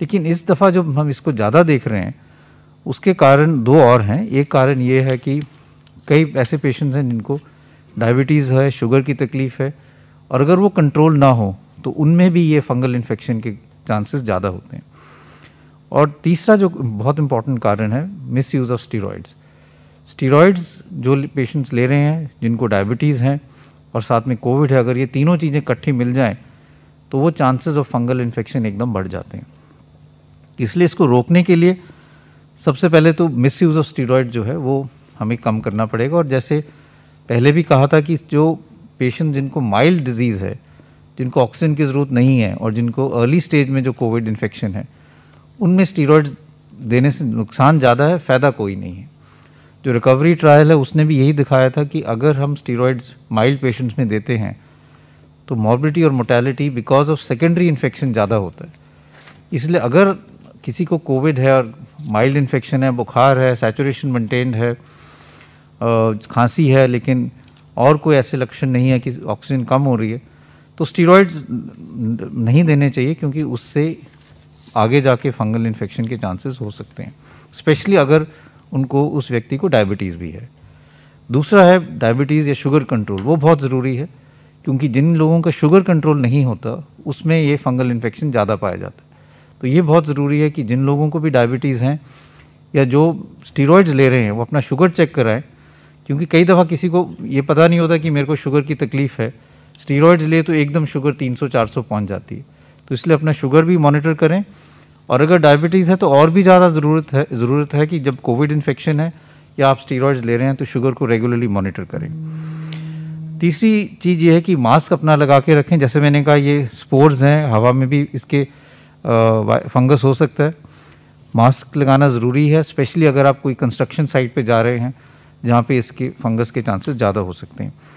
लेकिन इस दफ़ा जब हम इसको ज़्यादा देख रहे हैं उसके कारण दो और हैं एक कारण ये है कि कई ऐसे पेशेंट्स हैं जिनको डायबिटीज़ है शुगर की तकलीफ़ है और अगर वो कंट्रोल ना हो तो उनमें भी ये फंगल इन्फेक्शन के चांसेस ज़्यादा होते हैं और तीसरा जो बहुत इम्पॉर्टेंट कारण है misuse of steroids steroids जो पेशेंट्स ले रहे हैं जिनको डायबिटीज़ हैं और साथ में कोविड है अगर ये तीनों चीज़ें इकट्ठी मिल जाएँ तो वो चांसेस ऑफ फंगल इन्फेक्शन एकदम बढ़ जाते हैं इसलिए इसको रोकने के लिए सबसे पहले तो मिस यूज़ ऑफ स्टीरॉयड जो है वो हमें कम करना पड़ेगा और जैसे पहले भी कहा था कि जो पेशेंट जिनको माइल्ड डिजीज़ है जिनको ऑक्सीजन की ज़रूरत नहीं है और जिनको अर्ली स्टेज में जो कोविड इन्फेक्शन है उनमें स्टीरॉयड देने से नुकसान ज़्यादा है फ़ायदा कोई नहीं है जो रिकवरी ट्रायल है उसने भी यही दिखाया था कि अगर हम स्टीरॉयड्स माइल्ड पेशेंट्स में देते हैं तो मॉर्बिडिटी और mortality because of secondary infection ज़्यादा होता है इसलिए अगर किसी को कोविड है और माइल्ड इन्फेक्शन है बुखार है सैचुरेशन मेंटेन्ड है खांसी है लेकिन और कोई ऐसे लक्षण नहीं है कि ऑक्सीजन कम हो रही है तो स्टीरॉइड्स नहीं देने चाहिए क्योंकि उससे आगे जाके फंगल इन्फेक्शन के चांसेस हो सकते हैं स्पेशली अगर उनको उस व्यक्ति को डायबिटीज़ भी है दूसरा है डायबिटीज़ या शुगर कंट्रोल वो बहुत ज़रूरी है क्योंकि जिन लोगों का शुगर कंट्रोल नहीं होता उसमें ये फंगल इन्फेक्शन ज़्यादा पाया जाता है तो ये बहुत ज़रूरी है कि जिन लोगों को भी डायबिटीज़ हैं या जो स्टीरोइड्स ले रहे हैं वो अपना शुगर चेक कराएं क्योंकि कई दफ़ा किसी को ये पता नहीं होता कि मेरे को शुगर की तकलीफ़ है स्टीरोइड्स ले तो एकदम शुगर 300-400 पहुंच जाती है तो इसलिए अपना शुगर भी मॉनिटर करें और अगर डायबिटीज़ है तो और भी ज़्यादा ज़रूरत है ज़रूरत है कि जब कोविड इन्फेक्शन है या आप स्टीरोइड्स ले रहे हैं तो शुगर को रेगुलरली मॉनिटर करें तीसरी चीज़ ये है कि मास्क अपना लगा के रखें जैसे मैंने कहा ये स्पोर्स हैं हवा में भी इसके फंगस हो सकता है मास्क लगाना ज़रूरी है स्पेशली अगर आप कोई कंस्ट्रक्शन साइट पे जा रहे हैं जहाँ पे इसके फंगस के चांसेस ज़्यादा हो सकते हैं